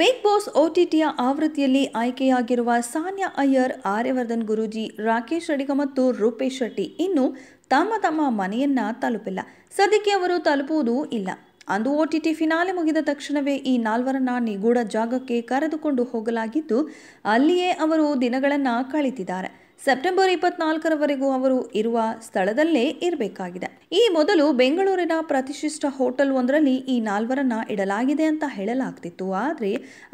big boss ಒಟಿಟಿಯ ಆವೃತ್ತಿಯಲ್ಲಿ ಆಯ್ಕೆಯಾಗಿರುವ ಸಾನ್ಯಾ ಅಯ್ಯರ್ ಆರ್ಯವರ್ಧನ್ ಗುರೂಜಿ ರಾಕೇಶ್ ಅಡಿಗ ಮತ್ತು ರೂಪೇಶ್ ಶೆಟ್ಟಿ ಇನ್ನು ತಮ್ಮ ತಮ್ಮ ಮನೆಯನ್ನ ತಲುಪಿಲ್ಲ ಸದ್ಯಕ್ಕೆ ಅವರು ತಲುಪುವುದೂ ಇಲ್ಲ ಅಂದು ಟಿ ಫಿನಾಲೆ ಮುಗಿದ ತಕ್ಷಣವೇ ಈ ನಾಲ್ವರನ್ನ ನಿಗೂಢ ಜಾಗಕ್ಕೆ ಕರೆದುಕೊಂಡು ಹೋಗಲಾಗಿದ್ದು ಅಲ್ಲಿಯೇ ಅವರು ದಿನಗಳನ್ನು ಕಳಿತಿದ್ದಾರೆ ಸೆಪ್ಟೆಂಬರ್ ಇಪ್ಪತ್ನಾಲ್ಕರವರೆಗೂ ಅವರು ಇರುವ ಸ್ಥಳದಲ್ಲೇ ಇರಬೇಕಾಗಿದೆ ಈ ಮೊದಲು ಬೆಂಗಳೂರಿನ ಪ್ರತಿಷ್ಠಿತ ಹೋಟೆಲ್ ಒಂದರಲ್ಲಿ ಈ ನಾಲ್ವರನ್ನ ಇಡಲಾಗಿದೆ ಅಂತ ಹೇಳಲಾಗ್ತಿತ್ತು ಆದರೆ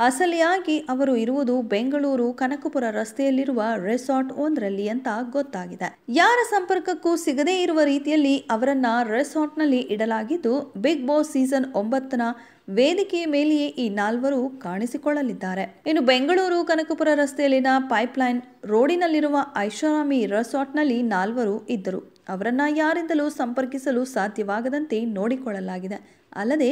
ಅಸಲಿಯಾಗಿ ಅವರು ಇರುವುದು ಬೆಂಗಳೂರು ಕನಕಪುರ ರಸ್ತೆಯಲ್ಲಿರುವ ರೆಸಾರ್ಟ್ ಒಂದರಲ್ಲಿ ಅಂತ ಗೊತ್ತಾಗಿದೆ ಯಾರ ಸಂಪರ್ಕಕ್ಕೂ ಸಿಗದೇ ಇರುವ ರೀತಿಯಲ್ಲಿ ಅವರನ್ನ ರೆಸಾರ್ಟ್ನಲ್ಲಿ ಇಡಲಾಗಿದ್ದು ಬಿಗ್ ಬಾಸ್ ಸೀಸನ್ ಒಂಬತ್ತನ ವೇದಿಕೆಯ ಮೇಲೆಯೇ ಈ ನಾಲ್ವರು ಕಾಣಿಸಿಕೊಳ್ಳಲಿದ್ದಾರೆ ಇನ್ನು ಬೆಂಗಳೂರು ಕನಕಪುರ ರಸ್ತೆಯಲ್ಲಿನ ಪೈಪ್ಲೈನ್ ರೋಡಿನಲ್ಲಿರುವ ಐಷಾರಾಮಿ ರೆಸಾರ್ಟ್ನಲ್ಲಿ ನಾಲ್ವರು ಇದ್ದರು ಅವರನ್ನು ಯಾರಿಂದಲೂ ಸಂಪರ್ಕಿಸಲು ಸಾಧ್ಯವಾಗದಂತೆ ನೋಡಿಕೊಳ್ಳಲಾಗಿದೆ ಅಲ್ಲದೆ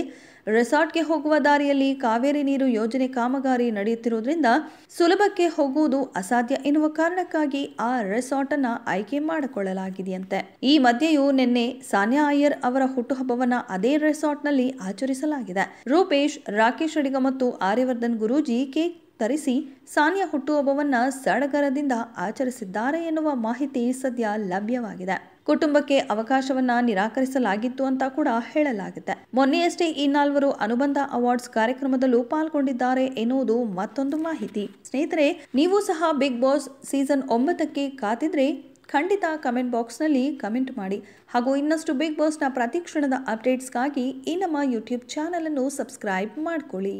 ರೆಸಾರ್ಟ್ಗೆ ಹೋಗುವ ದಾರಿಯಲ್ಲಿ ಕಾವೇರಿ ನೀರು ಯೋಜನೆ ಕಾಮಗಾರಿ ನಡೆಯುತ್ತಿರುವುದರಿಂದ ಸುಲಭಕ್ಕೆ ಹೋಗುವುದು ಅಸಾಧ್ಯ ಎನ್ನುವ ಕಾರಣಕ್ಕಾಗಿ ಆ ರೆಸಾರ್ಟ್ ಅನ್ನ ಆಯ್ಕೆ ಮಾಡಿಕೊಳ್ಳಲಾಗಿದೆಯಂತೆ ಈ ಮಧ್ಯೆಯೂ ನಿನ್ನೆ ಸಾನಿಯಾ ಅಯ್ಯರ್ ಅವರ ಹುಟ್ಟುಹಬ್ಬವನ್ನ ಅದೇ ರೆಸಾರ್ಟ್ನಲ್ಲಿ ಆಚರಿಸಲಾಗಿದೆ ರೂಪೇಶ್ ರಾಕೇಶ್ ಅಡಿಗ ಮತ್ತು ಆರ್ಯವರ್ಧನ್ ಗುರೂಜಿ ಕೇಕ್ ತರಿಸಿ ಸಾನಿಯಾ ಹುಟ್ಟುಹಬ್ಬವನ್ನ ಸಡಗರದಿಂದ ಆಚರಿಸಿದ್ದಾರೆ ಎನ್ನುವ ಮಾಹಿತಿ ಸದ್ಯ ಲಭ್ಯವಾಗಿದೆ ಕುಟುಂಬಕ್ಕೆ ಅವಕಾಶವನ್ನ ನಿರಾಕರಿಸಲಾಗಿತ್ತು ಅಂತ ಕೂಡ ಹೇಳಲಾಗಿದೆ ಮೊನ್ನೆಯಷ್ಟೇ ಈ ನಾಲ್ವರು ಅನುಬಂಧ ಅವಾರ್ಡ್ಸ್ ಕಾರ್ಯಕ್ರಮದಲ್ಲೂ ಪಾಲ್ಗೊಂಡಿದ್ದಾರೆ ಎನ್ನುವುದು ಮತ್ತೊಂದು ಮಾಹಿತಿ ಸ್ನೇಹಿತರೆ ನೀವು ಸಹ ಬಿಗ್ ಬಾಸ್ ಸೀಸನ್ ಒಂಬತ್ತಕ್ಕೆ ಕಾತಿದ್ರೆ ಖಂಡಿತ ಕಮೆಂಟ್ ನಲ್ಲಿ ಕಮೆಂಟ್ ಮಾಡಿ ಹಾಗೂ ಇನ್ನಷ್ಟು ಬಿಗ್ ಬಾಸ್ನ ಪ್ರತಿ ಕ್ಷಣದ ಅಪ್ಡೇಟ್ಸ್ಗಾಗಿ ಈ ನಮ್ಮ ಯೂಟ್ಯೂಬ್ ಅನ್ನು ಸಬ್ಸ್ಕ್ರೈಬ್ ಮಾಡಿಕೊಳ್ಳಿ